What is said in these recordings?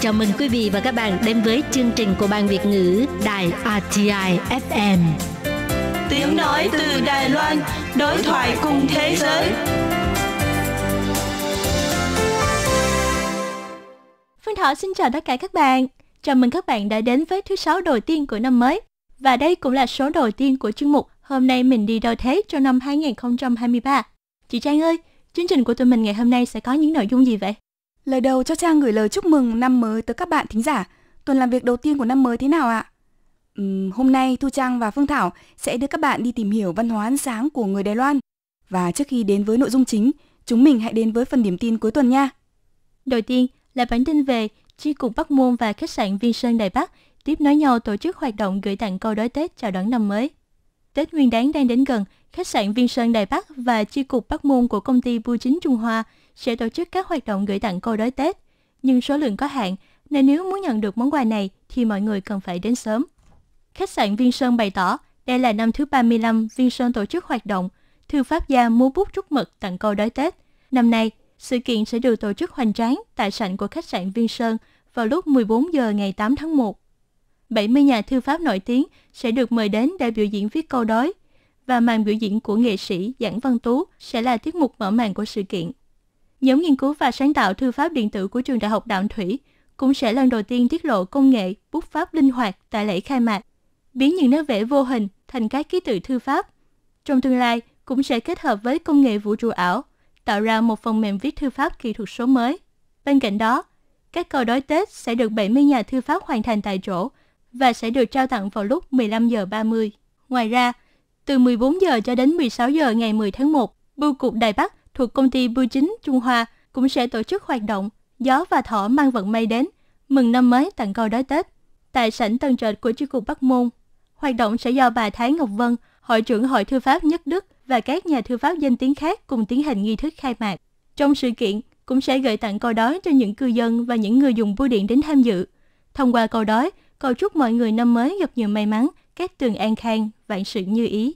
Chào mừng quý vị và các bạn đến với chương trình của Ban Việt ngữ Đài RTI FM. Tiếng nói từ Đài Loan, đối thoại cùng thế giới. Phương Thọ xin chào tất cả các bạn. Chào mừng các bạn đã đến với thứ sáu đầu tiên của năm mới. Và đây cũng là số đầu tiên của chương mục Hôm nay mình đi đâu thế cho năm 2023. Chị Trang ơi, Chương trình của tụi mình ngày hôm nay sẽ có những nội dung gì vậy? Lời đầu cho Trang gửi lời chúc mừng năm mới tới các bạn thính giả. Tuần làm việc đầu tiên của năm mới thế nào ạ? Uhm, hôm nay Thu Trang và Phương Thảo sẽ đưa các bạn đi tìm hiểu văn hóa ăn sáng của người Đài Loan. Và trước khi đến với nội dung chính, chúng mình hãy đến với phần điểm tin cuối tuần nha. Đầu tiên là bản tin về Chi cục Bắc Môn và khách sạn Viên Sơn Đài Bắc tiếp nối nhau tổ chức hoạt động gửi tặng câu đối Tết chào đón năm mới. Tết Nguyên đán đang đến gần khách sạn Viên Sơn Đài Bắc và chi cục Bắc Môn của công ty Bưu chính Trung Hoa sẽ tổ chức các hoạt động gửi tặng cô đói Tết, nhưng số lượng có hạn, nên nếu muốn nhận được món quà này thì mọi người cần phải đến sớm. Khách sạn Viên Sơn bày tỏ, đây là năm thứ 35 Viên Sơn tổ chức hoạt động Thư pháp gia mua bút trúc mực tặng câu đói Tết. Năm nay, sự kiện sẽ được tổ chức hoành tráng tại sảnh của khách sạn Viên Sơn vào lúc 14 giờ ngày 8 tháng 1. 70 nhà thư pháp nổi tiếng sẽ được mời đến để biểu diễn viết câu đối và màn biểu diễn của nghệ sĩ Giảng Văn Tú sẽ là tiết mục mở màn của sự kiện. Nhóm nghiên cứu và sáng tạo thư pháp điện tử của trường Đại học Đạm Thủy cũng sẽ lần đầu tiên tiết lộ công nghệ bút pháp linh hoạt tại lễ khai mạc, biến những nét vẽ vô hình thành các ký tự thư pháp. Trong tương lai, cũng sẽ kết hợp với công nghệ vũ trụ ảo, tạo ra một phần mềm viết thư pháp kỹ thuật số mới. Bên cạnh đó, các câu đối Tết sẽ được 70 nhà thư pháp hoàn thành tại chỗ và sẽ được trao tặng vào lúc 15 giờ 30. Ngoài ra, từ 14 giờ cho đến 16 giờ ngày 10 tháng 1, Bưu cục Đài Bắc thuộc công ty Bưu chính Trung Hoa cũng sẽ tổ chức hoạt động Gió và Thỏ mang vận may đến, mừng năm mới tặng câu đói Tết tại sảnh Tân Trệt của Chi cục Bắc Môn. Hoạt động sẽ do bà Thái Ngọc Vân, Hội trưởng Hội Thư pháp Nhất Đức và các nhà thư pháp danh tiếng khác cùng tiến hành nghi thức khai mạc. Trong sự kiện, cũng sẽ gửi tặng câu đói cho những cư dân và những người dùng bưu điện đến tham dự. Thông qua câu đói, cầu chúc mọi người năm mới gặp nhiều may mắn, các tường an khang, vạn sự như ý.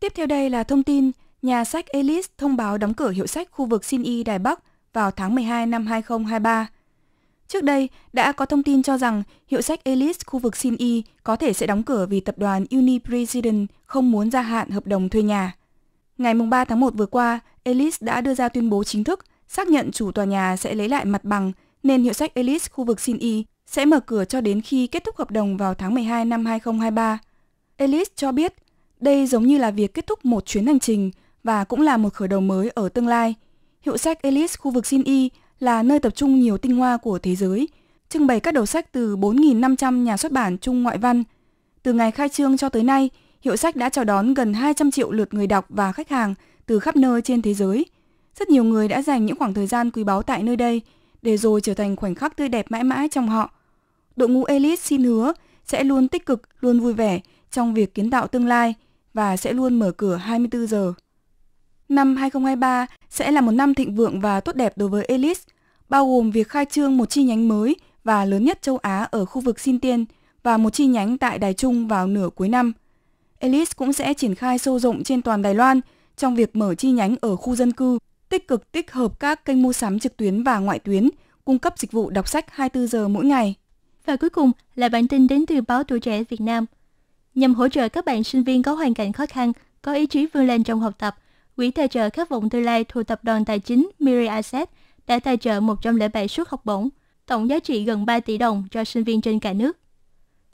Tiếp theo đây là thông tin nhà sách Elis thông báo đóng cửa hiệu sách khu vực Sin Y Đài Bắc vào tháng 12 năm 2023. Trước đây, đã có thông tin cho rằng hiệu sách Elis khu vực Sin Y có thể sẽ đóng cửa vì tập đoàn Unipresident không muốn gia hạn hợp đồng thuê nhà. Ngày 3 tháng 1 vừa qua, Elis đã đưa ra tuyên bố chính thức xác nhận chủ tòa nhà sẽ lấy lại mặt bằng nên hiệu sách Elis khu vực Sin Y sẽ mở cửa cho đến khi kết thúc hợp đồng vào tháng 12 năm 2023. Elise cho biết đây giống như là việc kết thúc một chuyến hành trình và cũng là một khởi đầu mới ở tương lai. Hiệu sách Elise khu vực Sin Y là nơi tập trung nhiều tinh hoa của thế giới, trưng bày các đầu sách từ 4.500 nhà xuất bản chung ngoại văn. Từ ngày khai trương cho tới nay, hiệu sách đã chào đón gần 200 triệu lượt người đọc và khách hàng từ khắp nơi trên thế giới. Rất nhiều người đã dành những khoảng thời gian quý báu tại nơi đây, để rồi trở thành khoảnh khắc tươi đẹp mãi mãi trong họ – đội ngũ Elite xin hứa sẽ luôn tích cực, luôn vui vẻ trong việc kiến tạo tương lai và sẽ luôn mở cửa 24 giờ. Năm 2023 sẽ là một năm thịnh vượng và tốt đẹp đối với Elite, bao gồm việc khai trương một chi nhánh mới và lớn nhất châu Á ở khu vực Xin Tiên và một chi nhánh tại Đài Trung vào nửa cuối năm. Elite cũng sẽ triển khai sâu rộng trên toàn Đài Loan trong việc mở chi nhánh ở khu dân cư, tích cực tích hợp các kênh mua sắm trực tuyến và ngoại tuyến, cung cấp dịch vụ đọc sách 24 giờ mỗi ngày. Và cuối cùng là bản tin đến từ báo Tuổi Trẻ Việt Nam. Nhằm hỗ trợ các bạn sinh viên có hoàn cảnh khó khăn, có ý chí vươn lên trong học tập, Quỹ tài trợ khát vọng tương lai thuộc tập đoàn tài chính Miri Asset đã tài trợ 107 suất học bổng, tổng giá trị gần 3 tỷ đồng cho sinh viên trên cả nước.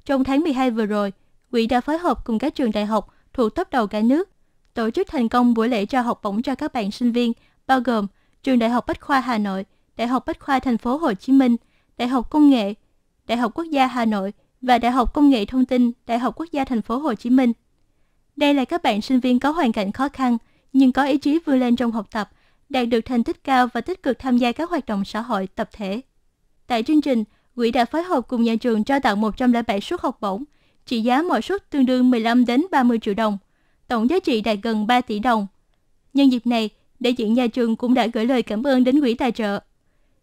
Trong tháng 12 vừa rồi, quỹ đã phối hợp cùng các trường đại học thuộc top đầu cả nước tổ chức thành công buổi lễ trao học bổng cho các bạn sinh viên bao gồm trường Đại học Bách khoa Hà Nội, Đại học Bách khoa Thành phố Hồ Chí Minh, Đại học Công nghệ, Đại học Quốc gia Hà Nội và Đại học Công nghệ Thông tin, Đại học Quốc gia Thành phố Hồ Chí Minh. Đây là các bạn sinh viên có hoàn cảnh khó khăn nhưng có ý chí vươn lên trong học tập, đạt được thành tích cao và tích cực tham gia các hoạt động xã hội tập thể. Tại chương trình, quỹ đã phối hợp cùng nhà trường trao tặng 107 suất học bổng, trị giá mỗi suất tương đương 15 đến 30 triệu đồng, tổng giá trị đạt gần 3 tỷ đồng. Nhân dịp này, đại diện nhà trường cũng đã gửi lời cảm ơn đến quỹ tài trợ.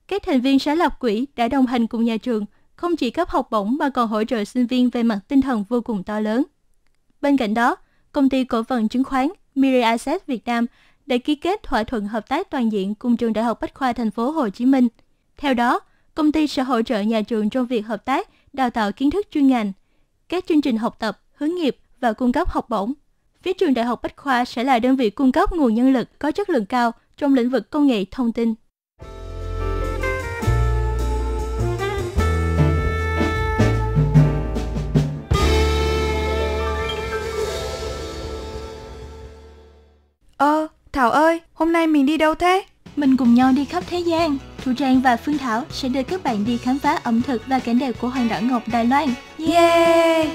Các thành viên sáng lập quỹ đã đồng hành cùng nhà trường không chỉ cấp học bổng mà còn hỗ trợ sinh viên về mặt tinh thần vô cùng to lớn. Bên cạnh đó, công ty cổ phần chứng khoán Miri Asset Việt Nam đã ký kết thỏa thuận hợp tác toàn diện cùng trường Đại học Bách khoa Thành phố Hồ Chí Minh. Theo đó, công ty sẽ hỗ trợ nhà trường trong việc hợp tác, đào tạo kiến thức chuyên ngành, các chương trình học tập, hướng nghiệp và cung cấp học bổng. Phía trường Đại học Bách khoa sẽ là đơn vị cung cấp nguồn nhân lực có chất lượng cao trong lĩnh vực công nghệ thông tin. Ơ, ờ, Thảo ơi, hôm nay mình đi đâu thế? Mình cùng nhau đi khắp thế gian. Thu Trang và Phương Thảo sẽ đưa các bạn đi khám phá ẩm thực và cảnh đẹp của Hoàng đảo Ngọc Đài Loan. Yeah!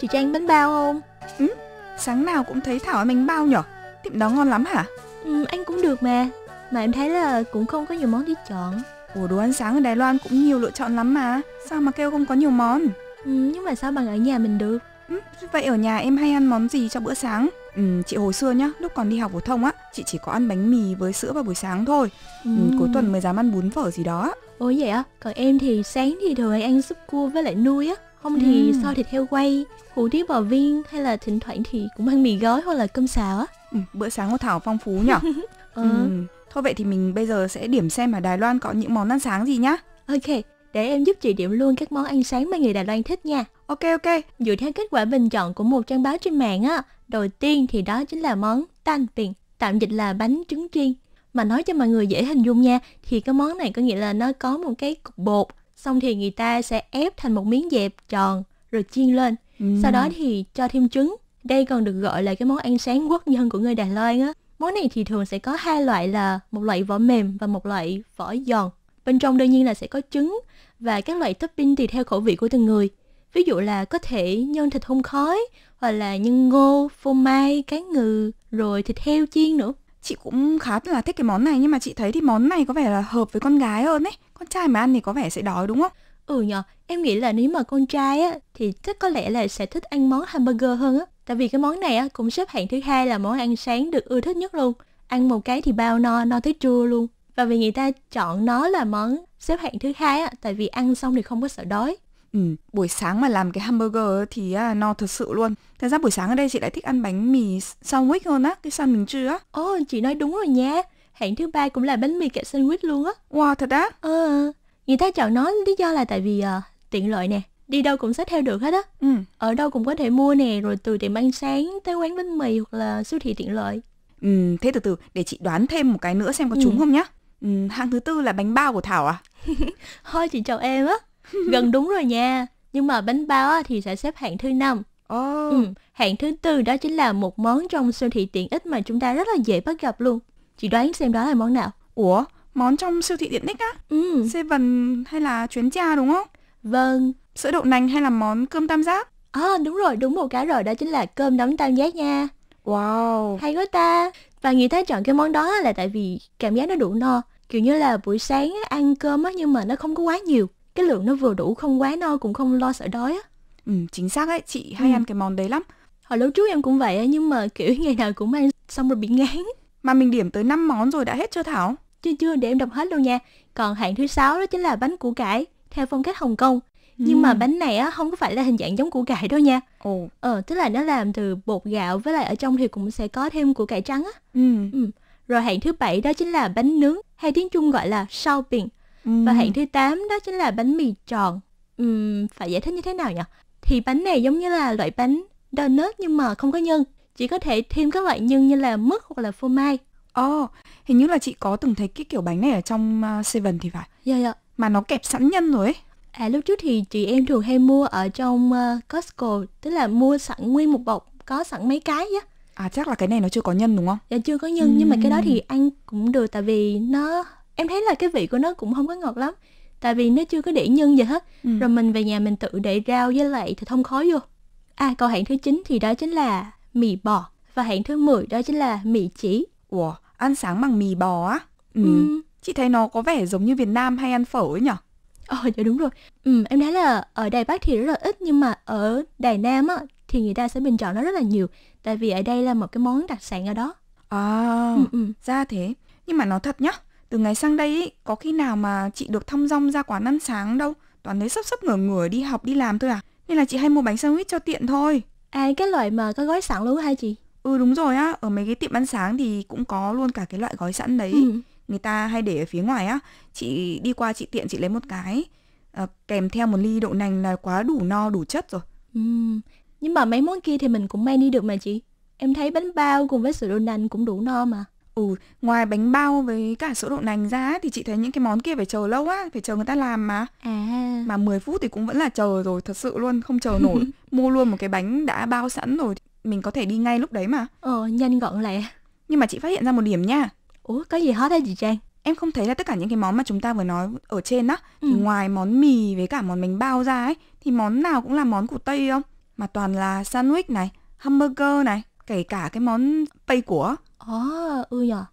chị cho anh bánh bao không? Ừ, sáng nào cũng thấy Thảo ăn bánh bao nhở? Tiệm đó ngon lắm hả? Ừ, anh cũng được mà. Mà em thấy là cũng không có nhiều món để chọn. Ủa đồ ăn sáng ở Đài Loan cũng nhiều lựa chọn lắm mà. Sao mà kêu không có nhiều món? Ừ, nhưng mà sao bằng ở nhà mình được? Ừ, vậy ở nhà em hay ăn món gì cho bữa sáng? Ừ, chị hồi xưa nhá, lúc còn đi học phổ thông á, chị chỉ có ăn bánh mì với sữa vào buổi sáng thôi. Ừ. Ừ, cuối tuần mới dám ăn bún phở gì đó. Ôi vậy á, còn em thì sáng thì thường hay ăn súp cua với lại nuôi á không ừ. thì xôi thịt heo quay hủ tiếu bò viên hay là thỉnh thoảng thì cũng ăn mì gói hoặc là cơm xào á ừ, bữa sáng của thảo phong phú nhở ừ. ừ. thôi vậy thì mình bây giờ sẽ điểm xem ở đài loan có những món ăn sáng gì nhá ok để em giúp chị điểm luôn các món ăn sáng mà người Đài Loan thích nha. Ok ok. Dựa theo kết quả bình chọn của một trang báo trên mạng á, đầu tiên thì đó chính là món tan tiền, tạm dịch là bánh trứng chiên. Mà nói cho mọi người dễ hình dung nha, thì cái món này có nghĩa là nó có một cái cục bột xong thì người ta sẽ ép thành một miếng dẹp tròn rồi chiên lên ừ. sau đó thì cho thêm trứng đây còn được gọi là cái món ăn sáng quốc dân của người Đài Loan á món này thì thường sẽ có hai loại là một loại vỏ mềm và một loại vỏ giòn bên trong đương nhiên là sẽ có trứng và các loại topping tùy theo khẩu vị của từng người ví dụ là có thể nhân thịt hun khói hoặc là nhân ngô phô mai cá ngừ rồi thịt heo chiên nữa chị cũng khá là thích cái món này nhưng mà chị thấy thì món này có vẻ là hợp với con gái hơn ấy con trai mà ăn thì có vẻ sẽ đói đúng không ừ nhờ em nghĩ là nếu mà con trai á thì chắc có lẽ là sẽ thích ăn món hamburger hơn á tại vì cái món này á cũng xếp hạng thứ hai là món ăn sáng được ưa thích nhất luôn ăn một cái thì bao no no tới trưa luôn và vì người ta chọn nó là món xếp hạng thứ hai á tại vì ăn xong thì không có sợ đói Ừ, buổi sáng mà làm cái hamburger thì à, no thật sự luôn. Thật ra buổi sáng ở đây chị lại thích ăn bánh mì sandwich hơn á, cái sandwich chưa. á. Ồ, chị nói đúng rồi nha. Hạng thứ ba cũng là bánh mì kẹt sandwich luôn á. Wow, thật á? Ờ, người ta chọn nó lý do là tại vì à, tiện lợi nè, đi đâu cũng xách theo được hết á. Ừ. Ở đâu cũng có thể mua nè, rồi từ tiệm ăn sáng tới quán bánh mì hoặc là siêu thị tiện lợi. Ừ, thế từ từ để chị đoán thêm một cái nữa xem có ừ. không nhá. Ừ, hạng thứ tư là bánh bao của Thảo à? Thôi chị chào em á. gần đúng rồi nha nhưng mà bánh bao thì sẽ xếp hạng thứ năm oh. ừ, hạng thứ tư đó chính là một món trong siêu thị tiện ích mà chúng ta rất là dễ bắt gặp luôn chị đoán xem đó là món nào ủa món trong siêu thị tiện ích á ừ. seven hay là chuyến cha đúng không vâng sữa đậu nành hay là món cơm tam giác à đúng rồi đúng một cái rồi đó chính là cơm nấm tam giác nha wow hay quá ta và người ta chọn cái món đó là tại vì cảm giác nó đủ no kiểu như là buổi sáng ăn cơm á nhưng mà nó không có quá nhiều cái lượng nó vừa đủ không quá no cũng không lo sợ đói á ừ chính xác ấy chị hay ừ. ăn cái món đấy lắm hồi lúc trước em cũng vậy á nhưng mà kiểu ngày nào cũng ăn xong rồi bị ngán mà mình điểm tới 5 món rồi đã hết chưa thảo chưa chưa để em đọc hết luôn nha còn hạng thứ sáu đó chính là bánh củ cải theo phong cách hồng kông nhưng mà ừ. bánh này á không có phải là hình dạng giống củ cải đâu nha ồ ờ tức là nó làm từ bột gạo với lại ở trong thì cũng sẽ có thêm củ cải trắng á ừ. ừ rồi hạng thứ bảy đó chính là bánh nướng hay tiếng trung gọi là sao biển Ừ. Và hạng thứ 8 đó chính là bánh mì tròn. Uhm, phải giải thích như thế nào nhỉ? Thì bánh này giống như là loại bánh donut nhưng mà không có nhân. Chỉ có thể thêm các loại nhân như là mứt hoặc là phô mai. Ồ, oh, hình như là chị có từng thấy cái kiểu bánh này ở trong à, Seven thì phải. Dạ yeah, dạ. Yeah. Mà nó kẹp sẵn nhân rồi ấy. À lúc trước thì chị em thường hay mua ở trong à, Costco, tức là mua sẵn nguyên một bọc có sẵn mấy cái á. À chắc là cái này nó chưa có nhân đúng không? Dạ chưa có nhân ừ. nhưng mà cái đó thì ăn cũng được tại vì nó em thấy là cái vị của nó cũng không có ngọt lắm tại vì nó chưa có để nhân gì hết ừ. rồi mình về nhà mình tự để rau với lại thì thông khói vô à câu hạng thứ 9 thì đó chính là mì bò và hạng thứ 10 đó chính là mì chỉ Ủa, ăn sáng bằng mì bò á ừ. ừ. chị thấy nó có vẻ giống như Việt Nam hay ăn phở ấy nhở ờ dạ đúng rồi ừ em thấy là ở Đài Bắc thì rất là ít nhưng mà ở Đài Nam á thì người ta sẽ bình chọn nó rất là nhiều tại vì ở đây là một cái món đặc sản ở đó à ừ, ừ. ra thế nhưng mà nó thật nhá từ ngày sang đây ý, có khi nào mà chị được thong dong ra quán ăn sáng đâu Toàn thấy sắp sắp ngửa ngửa đi học đi làm thôi à Nên là chị hay mua bánh sandwich cho tiện thôi À cái loại mà có gói sẵn luôn hay chị? Ừ đúng rồi á, ở mấy cái tiệm ăn sáng thì cũng có luôn cả cái loại gói sẵn đấy ừ. Người ta hay để ở phía ngoài á Chị đi qua chị tiện chị lấy một cái à, Kèm theo một ly đậu nành là quá đủ no đủ chất rồi ừ. Nhưng mà mấy món kia thì mình cũng mang đi được mà chị Em thấy bánh bao cùng với sữa đậu nành cũng đủ no mà ừ ngoài bánh bao với cả sữa đậu nành ra thì chị thấy những cái món kia phải chờ lâu á phải chờ người ta làm mà à. mà 10 phút thì cũng vẫn là chờ rồi thật sự luôn không chờ nổi mua luôn một cái bánh đã bao sẵn rồi mình có thể đi ngay lúc đấy mà ờ nhanh gọn lẹ nhưng mà chị phát hiện ra một điểm nha ủa có gì hết hả chị trang em không thấy là tất cả những cái món mà chúng ta vừa nói ở trên á ừ. thì ngoài món mì với cả món bánh bao ra ấy thì món nào cũng là món của tây không mà toàn là sandwich này hamburger này kể cả cái món tây của Ồ, ư ừ nhờ.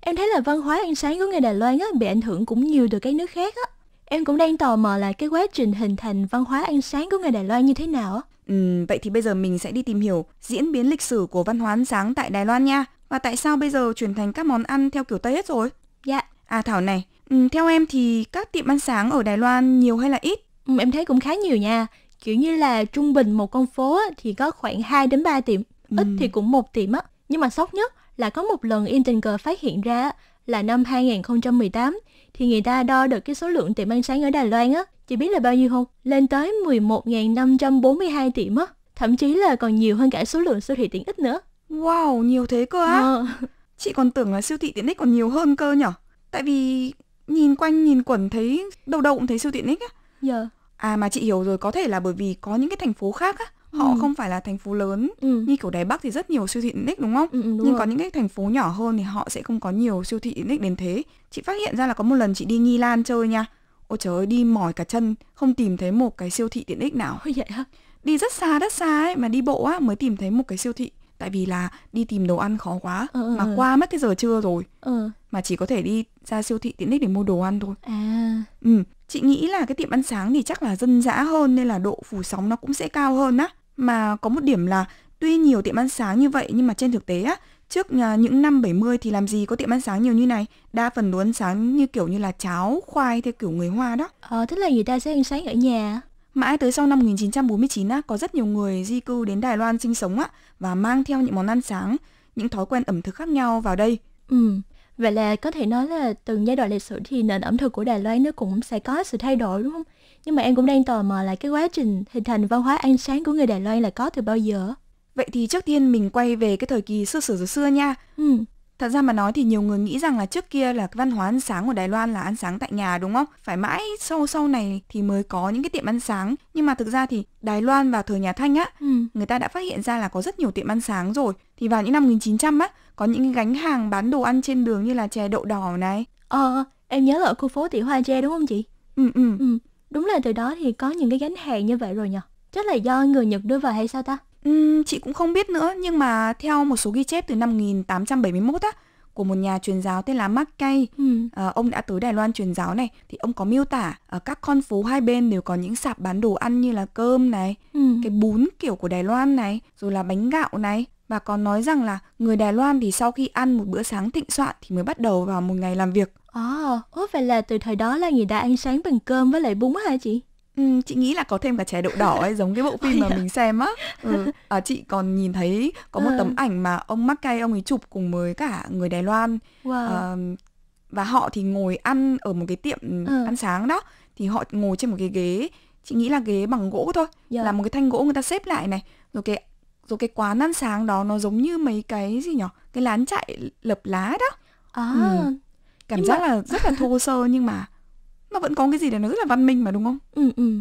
Em thấy là văn hóa ăn sáng của người Đài Loan á, bị ảnh hưởng cũng nhiều từ các nước khác á. Em cũng đang tò mò là cái quá trình hình thành văn hóa ăn sáng của người Đài Loan như thế nào á. Ừ, vậy thì bây giờ mình sẽ đi tìm hiểu diễn biến lịch sử của văn hóa ăn sáng tại Đài Loan nha. Và tại sao bây giờ chuyển thành các món ăn theo kiểu Tây hết rồi? Dạ. À Thảo này, ừ, theo em thì các tiệm ăn sáng ở Đài Loan nhiều hay là ít? Ừ, em thấy cũng khá nhiều nha. Kiểu như là trung bình một con phố á, thì có khoảng 2 đến 3 tiệm, ít ừ. thì cũng một tiệm á. Nhưng mà sốc nhất là có một lần Intinger phát hiện ra là năm 2018 thì người ta đo được cái số lượng tiệm ăn sáng ở Đài Loan á, chị biết là bao nhiêu không? Lên tới 11.542 tiệm á, thậm chí là còn nhiều hơn cả số lượng siêu thị tiện ích nữa. Wow, nhiều thế cơ á. Ờ. Chị còn tưởng là siêu thị tiện ích còn nhiều hơn cơ nhở? Tại vì nhìn quanh nhìn quẩn thấy đâu đâu cũng thấy siêu tiện ích á. Dạ. Yeah. À mà chị hiểu rồi, có thể là bởi vì có những cái thành phố khác á, họ ừ. không phải là thành phố lớn ừ. như kiểu đài bắc thì rất nhiều siêu thị tiện đúng không ừ, đúng nhưng rồi. có những cái thành phố nhỏ hơn thì họ sẽ không có nhiều siêu thị tiện đến thế chị phát hiện ra là có một lần chị đi nghi lan chơi nha ôi trời ơi đi mỏi cả chân không tìm thấy một cái siêu thị tiện ích nào vậy hả đi rất xa rất xa ấy mà đi bộ á mới tìm thấy một cái siêu thị tại vì là đi tìm đồ ăn khó quá ừ, mà ừ. qua mất cái giờ trưa rồi ừ. mà chỉ có thể đi ra siêu thị tiện ích để mua đồ ăn thôi à ừ Chị nghĩ là cái tiệm ăn sáng thì chắc là dân dã hơn nên là độ phủ sóng nó cũng sẽ cao hơn á. Mà có một điểm là tuy nhiều tiệm ăn sáng như vậy nhưng mà trên thực tế á, trước à, những năm 70 thì làm gì có tiệm ăn sáng nhiều như này. Đa phần đồ ăn sáng như kiểu như là cháo, khoai theo kiểu người Hoa đó. Ờ, thế là người ta sẽ ăn sáng ở nhà Mãi tới sau năm 1949 á, có rất nhiều người di cư đến Đài Loan sinh sống á và mang theo những món ăn sáng, những thói quen ẩm thực khác nhau vào đây. Ừ, Vậy là có thể nói là từng giai đoạn lịch sử thì nền ẩm thực của Đài Loan nó cũng sẽ có sự thay đổi đúng không? Nhưng mà em cũng đang tò mò là cái quá trình hình thành văn hóa ăn sáng của người Đài Loan là có từ bao giờ? Vậy thì trước tiên mình quay về cái thời kỳ xưa sử xưa nha. Ừ. Thật ra mà nói thì nhiều người nghĩ rằng là trước kia là văn hóa ăn sáng của Đài Loan là ăn sáng tại nhà đúng không? Phải mãi sau sau này thì mới có những cái tiệm ăn sáng. Nhưng mà thực ra thì Đài Loan vào thời nhà Thanh á, ừ. người ta đã phát hiện ra là có rất nhiều tiệm ăn sáng rồi. Thì vào những năm 1900 á, có những gánh hàng bán đồ ăn trên đường như là chè đậu đỏ này. Ờ, em nhớ là ở khu phố Tiểu Hoa Tre đúng không chị? Ừ, ừ. ừ. Đúng là từ đó thì có những cái gánh hàng như vậy rồi nhỉ? Chắc là do người Nhật đưa vào hay sao ta? Ừm, chị cũng không biết nữa, nhưng mà theo một số ghi chép từ năm 1871 á, của một nhà truyền giáo tên là Mackay. Ừ. À, ờ, ông đã tới Đài Loan truyền giáo này thì ông có miêu tả ở các con phố hai bên đều có những sạp bán đồ ăn như là cơm này, ừ. cái bún kiểu của Đài Loan này, rồi là bánh gạo này và còn nói rằng là người Đài Loan thì sau khi ăn một bữa sáng thịnh soạn thì mới bắt đầu vào một ngày làm việc. Ồ, à, vậy là từ thời đó là người đã ăn sáng bằng cơm với lại bún hả chị? Ừ, chị nghĩ là có thêm cả chè đậu đỏ ấy giống cái bộ phim mà mình xem á ừ. à, chị còn nhìn thấy có một ừ. tấm ảnh mà ông mắc ông ấy chụp cùng với cả người đài loan wow. à, và họ thì ngồi ăn ở một cái tiệm ừ. ăn sáng đó thì họ ngồi trên một cái ghế chị nghĩ là ghế bằng gỗ thôi yeah. Dạ. là một cái thanh gỗ người ta xếp lại này rồi cái rồi cái quán ăn sáng đó nó giống như mấy cái gì nhở cái lán chạy lập lá đó à. ừ. cảm Nhưng giác mà... là rất là thô sơ nhưng mà mà vẫn có cái gì để nó rất là văn minh mà đúng không ừ ừ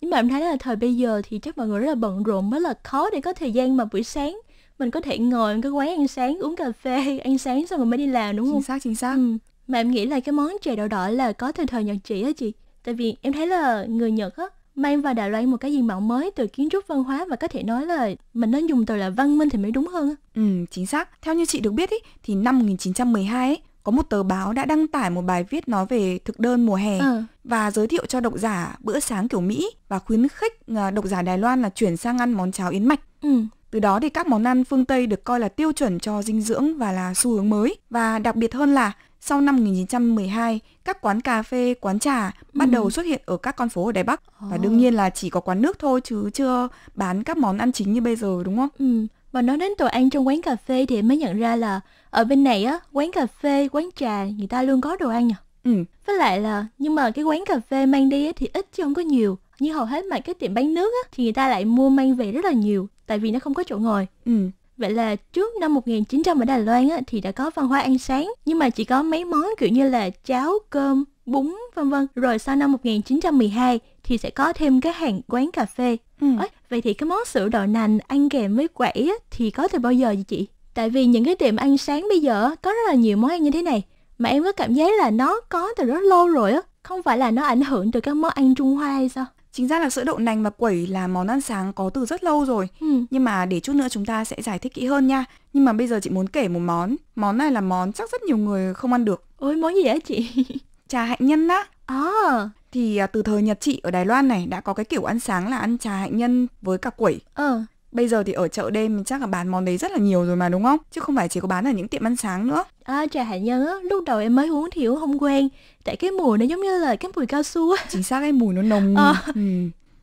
nhưng mà em thấy là thời bây giờ thì chắc mọi người rất là bận rộn rất là khó để có thời gian mà buổi sáng mình có thể ngồi ở cái quán ăn sáng uống cà phê ăn sáng xong rồi mới đi làm đúng không chính xác chính xác ừ. mà em nghĩ là cái món chè đậu đỏ là có từ thời nhật chị á chị tại vì em thấy là người nhật á mang vào Đài Loan một cái diện mạo mới từ kiến trúc văn hóa và có thể nói là mình nên dùng từ là văn minh thì mới đúng hơn. Ừ, chính xác. Theo như chị được biết ý, thì năm 1912 ấy, có một tờ báo đã đăng tải một bài viết nói về thực đơn mùa hè ừ. và giới thiệu cho độc giả bữa sáng kiểu Mỹ và khuyến khích ờ, độc giả Đài Loan là chuyển sang ăn món cháo yến mạch. Ừ. Từ đó thì các món ăn phương Tây được coi là tiêu chuẩn cho dinh dưỡng và là xu hướng mới và đặc biệt hơn là sau năm 1912, các quán cà phê, quán trà bắt ừ. đầu xuất hiện ở các con phố ở Đài Bắc oh. và ờ. đương nhiên là chỉ có quán nước thôi chứ chưa bán các món ăn chính như bây giờ đúng không? Ừ. Và nói đến đồ ăn trong quán cà phê thì mới nhận ra là ở bên này á quán cà phê quán trà người ta luôn có đồ ăn nhỉ ừ với lại là nhưng mà cái quán cà phê mang đi á, thì ít chứ không có nhiều như hầu hết mà cái tiệm bán nước á thì người ta lại mua mang về rất là nhiều tại vì nó không có chỗ ngồi ừ Vậy là trước năm 1900 ở Đài Loan á, thì đã có văn hóa ăn sáng nhưng mà chỉ có mấy món kiểu như là cháo, cơm, bún vân vân. Rồi sau năm 1912 thì sẽ có thêm cái hàng quán cà phê. Ừ. Ấy, vậy thì cái món sữa đậu nành ăn kèm với quẩy á, thì có từ bao giờ vậy chị? Tại vì những cái tiệm ăn sáng bây giờ có rất là nhiều món ăn như thế này mà em có cảm giác là nó có từ rất lâu rồi á, không phải là nó ảnh hưởng từ các món ăn Trung Hoa hay sao? Chính ra là sữa đậu nành và quẩy là món ăn sáng có từ rất lâu rồi. Ừ. Nhưng mà để chút nữa chúng ta sẽ giải thích kỹ hơn nha. Nhưng mà bây giờ chị muốn kể một món. Món này là món chắc rất nhiều người không ăn được. Ôi món gì vậy chị? Trà hạnh nhân á. Ờ. À. Thì từ thời Nhật chị ở Đài Loan này đã có cái kiểu ăn sáng là ăn trà hạnh nhân với cả quẩy. Ờ. Ừ bây giờ thì ở chợ đêm mình chắc là bán món đấy rất là nhiều rồi mà đúng không chứ không phải chỉ có bán ở những tiệm ăn sáng nữa à, trà hạ nhân á lúc đầu em mới uống thì cũng không quen tại cái mùi nó giống như là cái mùi cao su á chính xác cái mùi nó nồng à, ừ.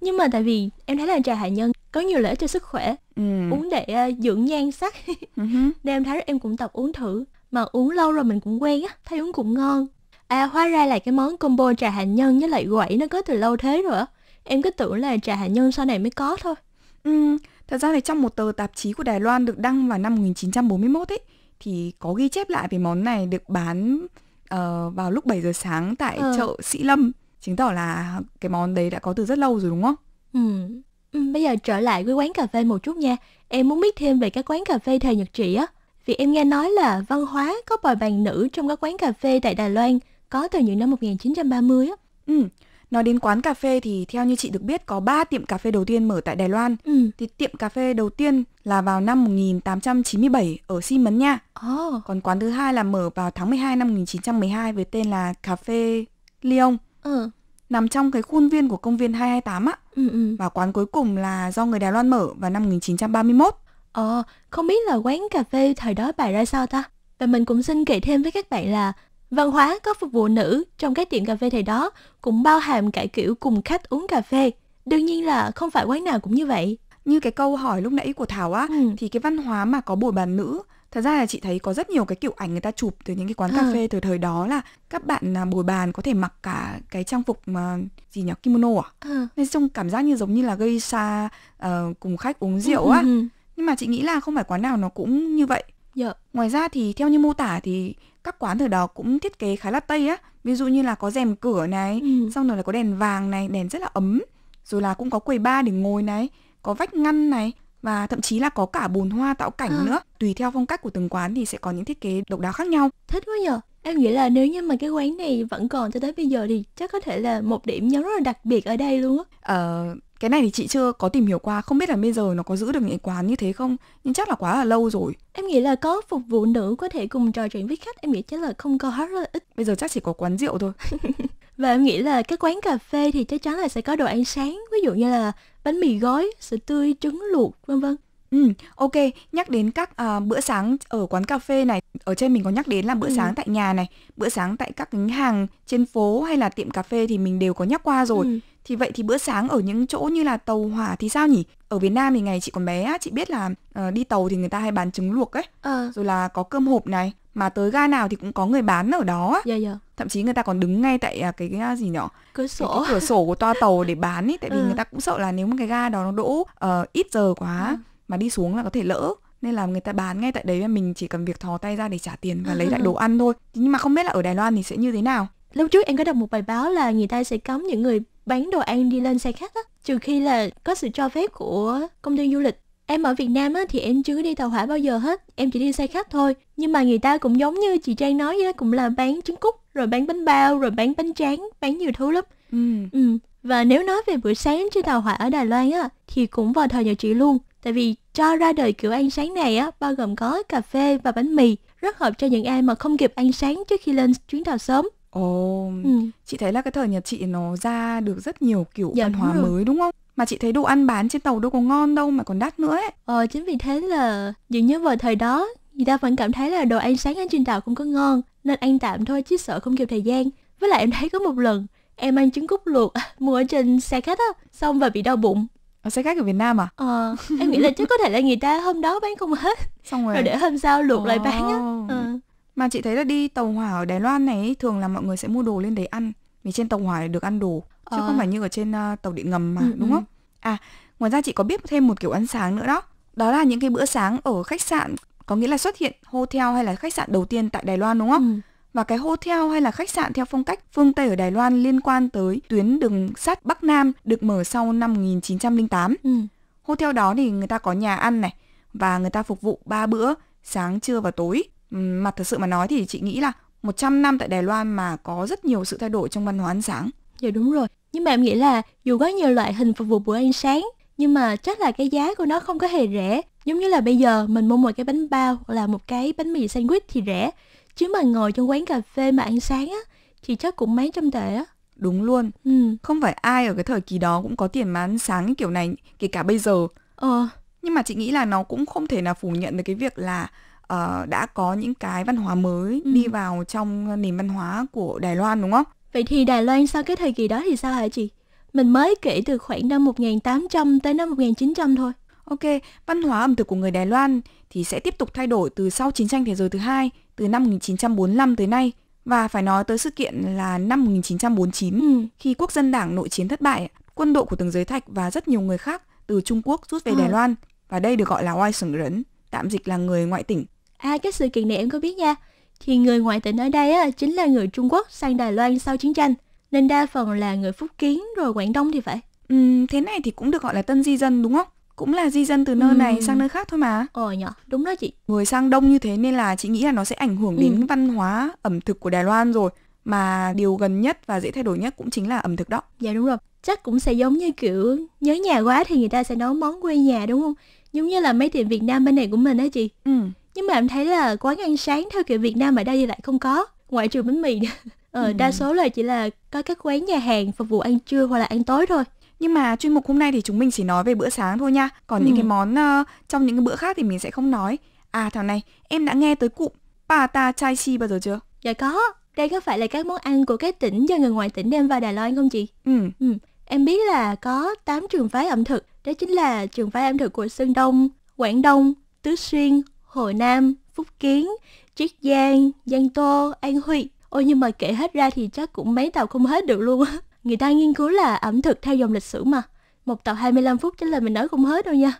nhưng mà tại vì em thấy là trà hạ nhân có nhiều lợi cho sức khỏe ừ. uống để uh, dưỡng nhan sắc ừ nên em thấy em cũng tập uống thử mà uống lâu rồi mình cũng quen á thấy uống cũng ngon à hóa ra là cái món combo trà hạ nhân với lại quẩy nó có từ lâu thế rồi á em cứ tưởng là trà hạ nhân sau này mới có thôi ừ Thật ra thì trong một tờ tạp chí của Đài Loan được đăng vào năm 1941 ấy thì có ghi chép lại về món này được bán uh, vào lúc 7 giờ sáng tại ờ. chợ Sĩ Lâm. Chứng tỏ là cái món đấy đã có từ rất lâu rồi đúng không? Ừ. ừ. Bây giờ trở lại với quán cà phê một chút nha. Em muốn biết thêm về các quán cà phê thời Nhật trị á. Vì em nghe nói là văn hóa có bòi bàn nữ trong các quán cà phê tại Đài Loan có từ những năm 1930 á. Ừ. Nói đến quán cà phê thì theo như chị được biết có 3 tiệm cà phê đầu tiên mở tại Đài Loan. Ừ. Thì tiệm cà phê đầu tiên là vào năm 1897 ở Si Mấn nha. Oh. Còn quán thứ hai là mở vào tháng 12 năm 1912 với tên là Cà phê Lyon. Ừ. Nằm trong cái khuôn viên của công viên 228 á. Ừ, ừ. Và quán cuối cùng là do người Đài Loan mở vào năm 1931. Ờ, không biết là quán cà phê thời đó bày ra sao ta? Và mình cũng xin kể thêm với các bạn là Văn hóa có phục vụ nữ trong các tiệm cà phê thời đó cũng bao hàm cả kiểu cùng khách uống cà phê. Đương nhiên là không phải quán nào cũng như vậy. Như cái câu hỏi lúc nãy của Thảo á, ừ. thì cái văn hóa mà có bồi bàn nữ thật ra là chị thấy có rất nhiều cái kiểu ảnh người ta chụp từ những cái quán cà ừ. phê thời thời đó là các bạn à, bồi bàn có thể mặc cả cái trang phục mà gì nhỉ kimono à ừ. nên trông cảm giác như giống như là gây xa uh, cùng khách uống ừ, rượu ừ, á nhưng mà chị nghĩ là không phải quán nào nó cũng như vậy dạ. ngoài ra thì theo như mô tả thì các quán thời đó cũng thiết kế khá là tây á ví dụ như là có rèm cửa này ừ. xong rồi là có đèn vàng này đèn rất là ấm rồi là cũng có quầy bar để ngồi này có vách ngăn này và thậm chí là có cả bồn hoa tạo cảnh à. nữa tùy theo phong cách của từng quán thì sẽ có những thiết kế độc đáo khác nhau thích quá nhờ em nghĩ là nếu như mà cái quán này vẫn còn cho tới bây giờ thì chắc có thể là một điểm nhấn rất là đặc biệt ở đây luôn á ờ cái này thì chị chưa có tìm hiểu qua, không biết là bây giờ nó có giữ được những quán như thế không, nhưng chắc là quá là lâu rồi. Em nghĩ là có phục vụ nữ có thể cùng trò chuyện với khách, em nghĩ chắc là không có hết là ít. Bây giờ chắc chỉ có quán rượu thôi. Và em nghĩ là các quán cà phê thì chắc chắn là sẽ có đồ ăn sáng, ví dụ như là bánh mì gói, sữa tươi, trứng luộc, vân vân. Ừ, ok, nhắc đến các à, bữa sáng ở quán cà phê này, ở trên mình có nhắc đến là bữa ừ. sáng tại nhà này, bữa sáng tại các cái hàng trên phố hay là tiệm cà phê thì mình đều có nhắc qua rồi. Ừ. Thì vậy thì bữa sáng ở những chỗ như là tàu hỏa thì sao nhỉ? Ở Việt Nam thì ngày chị còn bé á, chị biết là uh, đi tàu thì người ta hay bán trứng luộc ấy. Ờ. Rồi là có cơm hộp này, mà tới ga nào thì cũng có người bán ở đó. Dạ dạ. Thậm chí người ta còn đứng ngay tại à, cái, cái à, gì nhỏ cửa sổ cái, cái cửa sổ của toa tàu để bán ấy tại vì ừ. người ta cũng sợ là nếu mà cái ga đó nó đỗ uh, ít giờ quá ừ. mà đi xuống là có thể lỡ nên là người ta bán ngay tại đấy và mình chỉ cần việc thò tay ra để trả tiền và lấy lại đồ ăn thôi nhưng mà không biết là ở đài loan thì sẽ như thế nào lúc trước em có đọc một bài báo là người ta sẽ cấm những người bán đồ ăn đi lên xe khách á trừ khi là có sự cho phép của công ty du lịch em ở việt nam á thì em chưa đi tàu hỏa bao giờ hết em chỉ đi xe khách thôi nhưng mà người ta cũng giống như chị trang nói vậy cũng là bán trứng cút rồi bán bánh bao rồi bán bánh tráng bán nhiều thứ lắm ừ. ừ và nếu nói về buổi sáng trên tàu hỏa ở đài loan á thì cũng vào thời nhà chị luôn tại vì cho ra đời kiểu ăn sáng này á bao gồm có cà phê và bánh mì rất hợp cho những ai mà không kịp ăn sáng trước khi lên chuyến tàu sớm Ồ, ừ. chị thấy là cái thời Nhật chị nó ra được rất nhiều kiểu dạ, văn hóa rồi. mới đúng không? Mà chị thấy đồ ăn bán trên tàu đâu có ngon đâu mà còn đắt nữa ấy. Ờ, chính vì thế là dường như vào thời đó người ta vẫn cảm thấy là đồ ăn sáng ở trên tàu không có ngon nên ăn tạm thôi chứ sợ không kịp thời gian. Với lại em thấy có một lần em ăn trứng cút luộc mua ở trên xe khách á, xong và bị đau bụng. Ở xe khách ở Việt Nam à? Ờ, em nghĩ là chắc có thể là người ta hôm đó bán không hết. Xong rồi. Rồi để hôm sau luộc oh. lại bán á. Ờ. Mà chị thấy là đi tàu hỏa ở Đài Loan này thường là mọi người sẽ mua đồ lên đấy ăn. Vì trên tàu hỏa được ăn đồ, chứ à. không ờ. phải như ở trên uh, tàu điện ngầm mà, ừ, đúng ừ. không? À, ngoài ra chị có biết thêm một kiểu ăn sáng nữa đó. Đó là những cái bữa sáng ở khách sạn, có nghĩa là xuất hiện hotel hay là khách sạn đầu tiên tại Đài Loan đúng không? Ừ. Và cái hotel hay là khách sạn theo phong cách phương Tây ở Đài Loan liên quan tới tuyến đường sắt Bắc Nam được mở sau năm 1908. Ừ. Hotel đó thì người ta có nhà ăn này và người ta phục vụ ba bữa sáng, trưa và tối mặt thật sự mà nói thì chị nghĩ là 100 năm tại Đài Loan mà có rất nhiều sự thay đổi trong văn hóa ăn sáng. Dạ đúng rồi. Nhưng mà em nghĩ là dù có nhiều loại hình phục vụ bữa ăn sáng nhưng mà chắc là cái giá của nó không có hề rẻ. Giống như là bây giờ mình mua một cái bánh bao hoặc là một cái bánh mì sandwich thì rẻ. Chứ mà ngồi trong quán cà phê mà ăn sáng á thì chắc cũng mấy trăm tệ á. Đúng luôn. Ừ. Không phải ai ở cái thời kỳ đó cũng có tiền mà ăn sáng kiểu này, kể cả bây giờ. Ờ. Nhưng mà chị nghĩ là nó cũng không thể nào phủ nhận được cái việc là Ờ, đã có những cái văn hóa mới ừ. đi vào trong nền văn hóa của Đài Loan đúng không? Vậy thì Đài Loan sau cái thời kỳ đó thì sao hả chị? Mình mới kể từ khoảng năm 1800 tới năm 1900 thôi. Ok, văn hóa ẩm thực của người Đài Loan thì sẽ tiếp tục thay đổi từ sau chiến tranh thế giới thứ hai, từ năm 1945 tới nay. Và phải nói tới sự kiện là năm 1949, ừ. khi quốc dân đảng nội chiến thất bại, quân đội của từng giới thạch và rất nhiều người khác từ Trung Quốc rút về ừ. Đài Loan. Và đây được gọi là oai sừng rấn, tạm dịch là người ngoại tỉnh. À cái sự kiện này em có biết nha. Thì người ngoại tỉnh ở đây á, chính là người Trung Quốc sang Đài Loan sau chiến tranh, nên đa phần là người Phúc Kiến rồi Quảng Đông thì phải. Ừ, thế này thì cũng được gọi là tân di dân đúng không? Cũng là di dân từ nơi ừ. này sang nơi khác thôi mà. Ờ nhở, đúng đó chị. Người sang đông như thế nên là chị nghĩ là nó sẽ ảnh hưởng đến ừ. văn hóa, ẩm thực của Đài Loan rồi mà điều gần nhất và dễ thay đổi nhất cũng chính là ẩm thực đó. Dạ đúng rồi. Chắc cũng sẽ giống như kiểu nhớ nhà quá thì người ta sẽ nấu món quê nhà đúng không? Giống như là mấy tiệm Việt Nam bên này của mình á chị. Ừ nhưng mà em thấy là quán ăn sáng theo kiểu Việt Nam ở đây thì lại không có ngoại trừ bánh mì ờ, ừ. đa số là chỉ là có các quán nhà hàng phục vụ ăn trưa hoặc là ăn tối thôi nhưng mà chuyên mục hôm nay thì chúng mình chỉ nói về bữa sáng thôi nha còn ừ. những cái ừ. món uh, trong những cái bữa khác thì mình sẽ không nói à thằng này em đã nghe tới cụm pata chai si bao giờ chưa dạ có đây có phải là các món ăn của các tỉnh do người ngoài tỉnh đem vào Đài Loan không chị? Ừ. ừ. Em biết là có 8 trường phái ẩm thực, đó chính là trường phái ẩm thực của Sơn Đông, Quảng Đông, Tứ Xuyên, Hồ Nam, Phúc Kiến, Triết Giang, Giang Tô, An Huy. Ôi nhưng mà kể hết ra thì chắc cũng mấy tàu không hết được luôn á. Người ta nghiên cứu là ẩm thực theo dòng lịch sử mà. Một tàu 25 phút chắc là mình nói không hết đâu nha.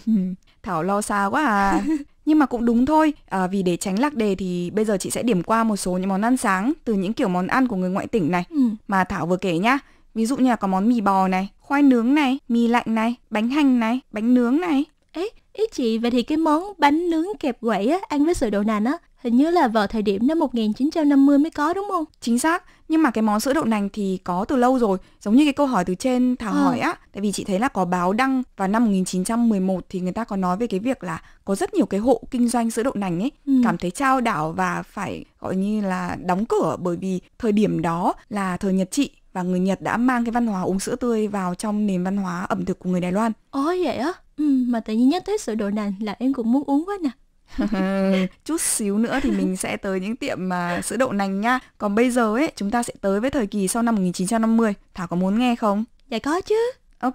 Thảo lo xa quá à. nhưng mà cũng đúng thôi, à, vì để tránh lạc đề thì bây giờ chị sẽ điểm qua một số những món ăn sáng từ những kiểu món ăn của người ngoại tỉnh này ừ. mà Thảo vừa kể nhá. Ví dụ như là có món mì bò này, khoai nướng này, mì lạnh này, bánh hành này, bánh nướng này. Ấy, Ý chị, vậy thì cái món bánh nướng kẹp quẩy á, ăn với sữa đậu nành á, hình như là vào thời điểm năm 1950 mới có đúng không? Chính xác, nhưng mà cái món sữa đậu nành thì có từ lâu rồi, giống như cái câu hỏi từ trên Thảo à. hỏi á, tại vì chị thấy là có báo đăng vào năm 1911 thì người ta có nói về cái việc là có rất nhiều cái hộ kinh doanh sữa đậu nành ấy, ừ. cảm thấy trao đảo và phải gọi như là đóng cửa bởi vì thời điểm đó là thời Nhật trị và người Nhật đã mang cái văn hóa uống sữa tươi vào trong nền văn hóa ẩm thực của người Đài Loan. Ồ vậy á? Ừ, mà tự nhiên nhất tới sữa đậu nành là em cũng muốn uống quá nè. chút xíu nữa thì mình sẽ tới những tiệm mà sữa đậu nành nha. Còn bây giờ ấy, chúng ta sẽ tới với thời kỳ sau năm 1950. Thảo có muốn nghe không? Dạ có chứ. Ok,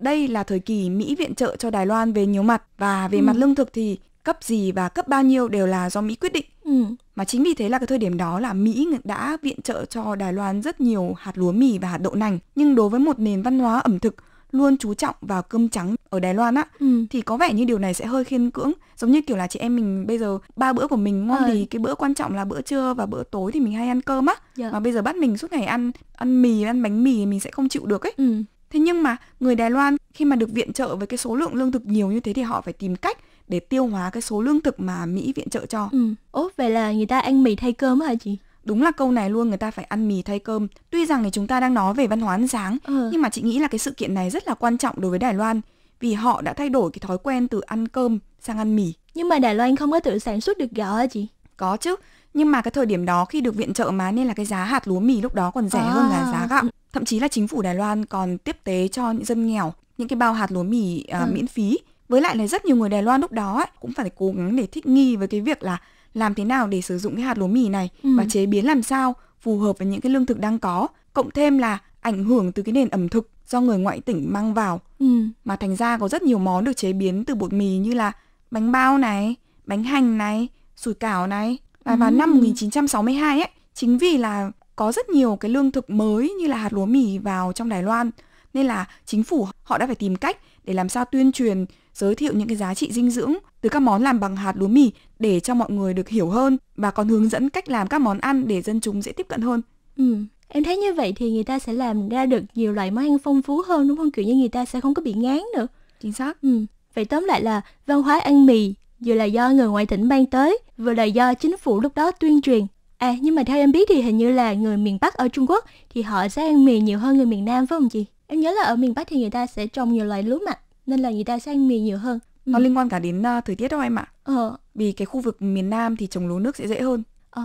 đây là thời kỳ Mỹ viện trợ cho Đài Loan về nhiều mặt và về ừ. mặt lương thực thì cấp gì và cấp bao nhiêu đều là do Mỹ quyết định. Ừ. Mà chính vì thế là cái thời điểm đó là Mỹ đã viện trợ cho Đài Loan rất nhiều hạt lúa mì và hạt đậu nành. Nhưng đối với một nền văn hóa ẩm thực luôn chú trọng vào cơm trắng ở Đài Loan á ừ. thì có vẻ như điều này sẽ hơi khiên cưỡng giống như kiểu là chị em mình bây giờ ba bữa của mình ngon ừ. thì cái bữa quan trọng là bữa trưa và bữa tối thì mình hay ăn cơm á dạ. mà bây giờ bắt mình suốt ngày ăn ăn mì ăn bánh mì thì mình sẽ không chịu được ấy ừ. thế nhưng mà người Đài Loan khi mà được viện trợ với cái số lượng lương thực nhiều như thế thì họ phải tìm cách để tiêu hóa cái số lương thực mà Mỹ viện trợ cho. Ừ. Ố, vậy là người ta ăn mì thay cơm hả chị? đúng là câu này luôn người ta phải ăn mì thay cơm tuy rằng thì chúng ta đang nói về văn hóa ăn sáng ừ. nhưng mà chị nghĩ là cái sự kiện này rất là quan trọng đối với đài loan vì họ đã thay đổi cái thói quen từ ăn cơm sang ăn mì nhưng mà đài loan không có tự sản xuất được gạo hả chị có chứ nhưng mà cái thời điểm đó khi được viện trợ mà nên là cái giá hạt lúa mì lúc đó còn rẻ à. hơn là à. giá gạo thậm chí là chính phủ đài loan còn tiếp tế cho những dân nghèo những cái bao hạt lúa mì uh, ừ. miễn phí với lại là rất nhiều người đài loan lúc đó ấy, cũng phải cố gắng để thích nghi với cái việc là làm thế nào để sử dụng cái hạt lúa mì này ừ. và chế biến làm sao phù hợp với những cái lương thực đang có cộng thêm là ảnh hưởng từ cái nền ẩm thực do người ngoại tỉnh mang vào ừ. mà thành ra có rất nhiều món được chế biến từ bột mì như là bánh bao này bánh hành này sủi cảo này và ừ. vào năm 1962 ấy chính vì là có rất nhiều cái lương thực mới như là hạt lúa mì vào trong Đài Loan nên là chính phủ họ đã phải tìm cách để làm sao tuyên truyền giới thiệu những cái giá trị dinh dưỡng từ các món làm bằng hạt lúa mì để cho mọi người được hiểu hơn và còn hướng dẫn cách làm các món ăn để dân chúng dễ tiếp cận hơn. Ừ. Em thấy như vậy thì người ta sẽ làm ra được nhiều loại món ăn phong phú hơn đúng không? Kiểu như người ta sẽ không có bị ngán nữa. Chính xác. Ừ. Vậy tóm lại là văn hóa ăn mì vừa là do người ngoại tỉnh mang tới, vừa là do chính phủ lúc đó tuyên truyền. À nhưng mà theo em biết thì hình như là người miền Bắc ở Trung Quốc thì họ sẽ ăn mì nhiều hơn người miền Nam phải không chị? Em nhớ là ở miền Bắc thì người ta sẽ trồng nhiều loại lúa mạch nên là người ta sẽ ăn mì nhiều hơn nó ừ. liên quan cả đến uh, thời tiết đâu em ạ ờ vì cái khu vực miền nam thì trồng lúa nước sẽ dễ hơn ờ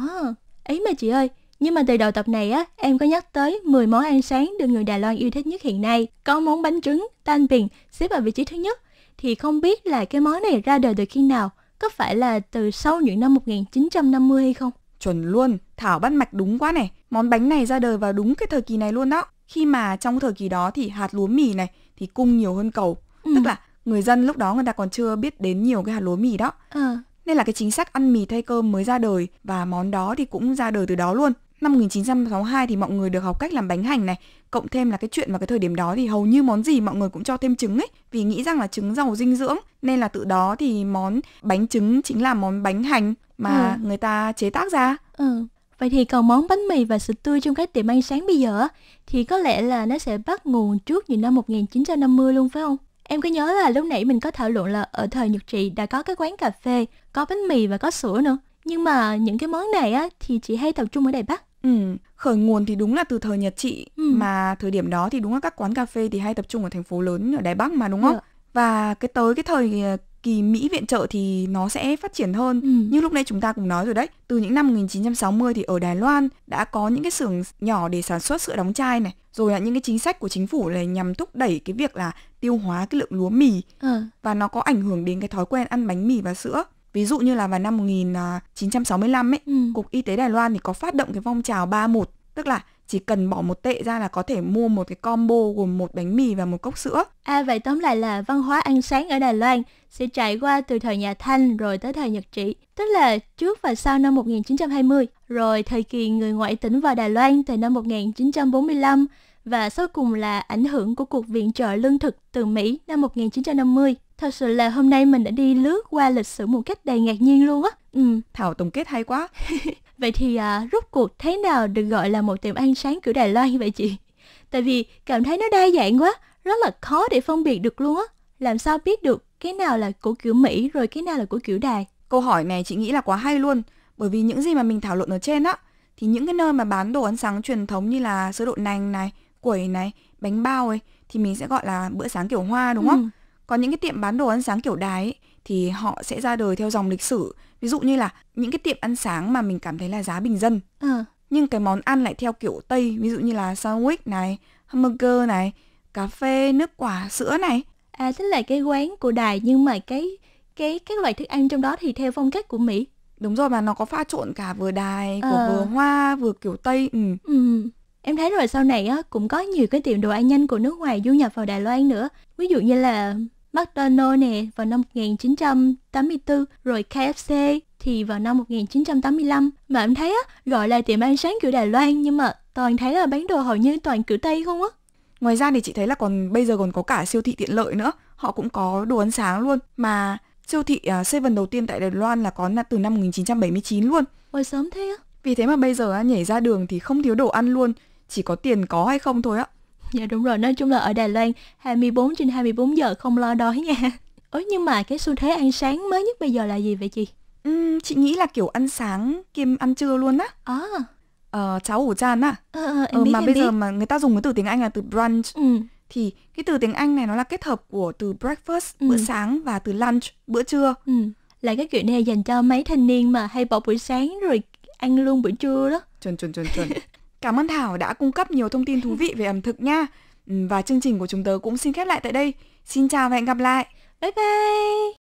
ấy mà chị ơi nhưng mà từ đầu tập này á, em có nhắc tới 10 món ăn sáng được người Đài Loan yêu thích nhất hiện nay. Có món bánh trứng, tan biển xếp ở vị trí thứ nhất. Thì không biết là cái món này ra đời từ khi nào? Có phải là từ sau những năm 1950 hay không? Chuẩn luôn, Thảo bắt mạch đúng quá này. Món bánh này ra đời vào đúng cái thời kỳ này luôn đó. Khi mà trong thời kỳ đó thì hạt lúa mì này thì cung nhiều hơn cầu tức ừ. là người dân lúc đó người ta còn chưa biết đến nhiều cái hạt lúa mì đó ừ. nên là cái chính sách ăn mì thay cơm mới ra đời và món đó thì cũng ra đời từ đó luôn năm 1962 thì mọi người được học cách làm bánh hành này cộng thêm là cái chuyện vào cái thời điểm đó thì hầu như món gì mọi người cũng cho thêm trứng ấy vì nghĩ rằng là trứng giàu dinh dưỡng nên là từ đó thì món bánh trứng chính là món bánh hành mà ừ. người ta chế tác ra ừ. Vậy thì còn món bánh mì và sữa tươi trong các tiệm ăn sáng bây giờ thì có lẽ là nó sẽ bắt nguồn trước những năm 1950 luôn phải không? Em có nhớ là lúc nãy mình có thảo luận là ở thời Nhật Trị đã có cái quán cà phê, có bánh mì và có sữa nữa. Nhưng mà những cái món này á thì chị hay tập trung ở Đài Bắc. Ừ, khởi nguồn thì đúng là từ thời Nhật trị ừ. mà thời điểm đó thì đúng là các quán cà phê thì hay tập trung ở thành phố lớn ở Đài Bắc mà đúng không? Ừ. Và cái tới cái thời ờ, kỳ Mỹ viện trợ thì nó sẽ phát triển hơn. Ừ. Như lúc nãy chúng ta cũng nói rồi đấy, từ những năm 1960 thì ở Đài Loan đã có những cái xưởng nhỏ để sản xuất sữa đóng chai này, rồi là những cái chính sách của chính phủ là nhằm thúc đẩy cái việc là tiêu hóa cái lượng lúa mì ừ. và nó có ảnh hưởng đến cái thói quen ăn bánh mì và sữa ví dụ như là vào năm 1965 ấy ừ. cục y tế Đài Loan thì có phát động cái phong trào 31 tức là chỉ cần bỏ một tệ ra là có thể mua một cái combo gồm một bánh mì và một cốc sữa. À vậy tóm lại là văn hóa ăn sáng ở Đài Loan sẽ trải qua từ thời nhà Thanh rồi tới thời Nhật Trị, tức là trước và sau năm 1920, rồi thời kỳ người ngoại tỉnh vào Đài Loan từ năm 1945 và sau cùng là ảnh hưởng của cuộc viện trợ lương thực từ Mỹ năm 1950. Thật sự là hôm nay mình đã đi lướt qua lịch sử một cách đầy ngạc nhiên luôn á. Ừ. Thảo tổng kết hay quá. vậy thì à, rốt cuộc thế nào được gọi là một tiệm ăn sáng kiểu Đài Loan vậy chị? Tại vì cảm thấy nó đa dạng quá, rất là khó để phân biệt được luôn á. Làm sao biết được cái nào là của kiểu Mỹ rồi cái nào là của kiểu Đài? Câu hỏi này chị nghĩ là quá hay luôn, bởi vì những gì mà mình thảo luận ở trên á, thì những cái nơi mà bán đồ ăn sáng truyền thống như là sữa đậu nành này, quẩy này bánh bao ấy thì mình sẽ gọi là bữa sáng kiểu hoa đúng ừ. không ừ. còn những cái tiệm bán đồ ăn sáng kiểu đài ấy, thì họ sẽ ra đời theo dòng lịch sử ví dụ như là những cái tiệm ăn sáng mà mình cảm thấy là giá bình dân ừ. nhưng cái món ăn lại theo kiểu tây ví dụ như là sandwich này hamburger này cà phê nước quả sữa này à tức là cái quán của đài nhưng mà cái cái các loại thức ăn trong đó thì theo phong cách của mỹ đúng rồi mà nó có pha trộn cả vừa đài ờ. của ờ. vừa hoa vừa kiểu tây ừ. ừ Em thấy rồi sau này á, cũng có nhiều cái tiệm đồ ăn nhanh của nước ngoài du nhập vào Đài Loan nữa. Ví dụ như là McDonald's nè vào năm 1984, rồi KFC thì vào năm 1985. Mà em thấy á, gọi là tiệm ăn sáng kiểu Đài Loan nhưng mà toàn thấy là bán đồ hầu như toàn kiểu Tây không á. Ngoài ra thì chị thấy là còn bây giờ còn có cả siêu thị tiện lợi nữa, họ cũng có đồ ăn sáng luôn mà siêu thị uh, Seven đầu tiên tại Đài Loan là có từ năm 1979 luôn. Ôi sớm thế á. Vì thế mà bây giờ nhảy ra đường thì không thiếu đồ ăn luôn, chỉ có tiền có hay không thôi á. Dạ đúng rồi, nói chung là ở Đài Loan 24 trên 24 giờ không lo đói nha. Ơ nhưng mà cái xu thế ăn sáng mới nhất bây giờ là gì vậy chị? Ừ, chị nghĩ là kiểu ăn sáng kiêm ăn trưa luôn á. À. Ờ, cháo ủ chan á. Ờ, ờ, ờ, biết, mà bây biết. giờ mà người ta dùng cái từ tiếng Anh là từ brunch. Ừ. Thì cái từ tiếng Anh này nó là kết hợp của từ breakfast, ừ. bữa sáng và từ lunch, bữa trưa. Ừ. Là cái kiểu này dành cho mấy thanh niên mà hay bỏ buổi sáng rồi ăn luôn buổi trưa đó. Chuẩn chuẩn chuẩn chuẩn. Cảm ơn Thảo đã cung cấp nhiều thông tin thú vị về ẩm thực nha. Và chương trình của chúng tớ cũng xin khép lại tại đây. Xin chào và hẹn gặp lại. Bye bye.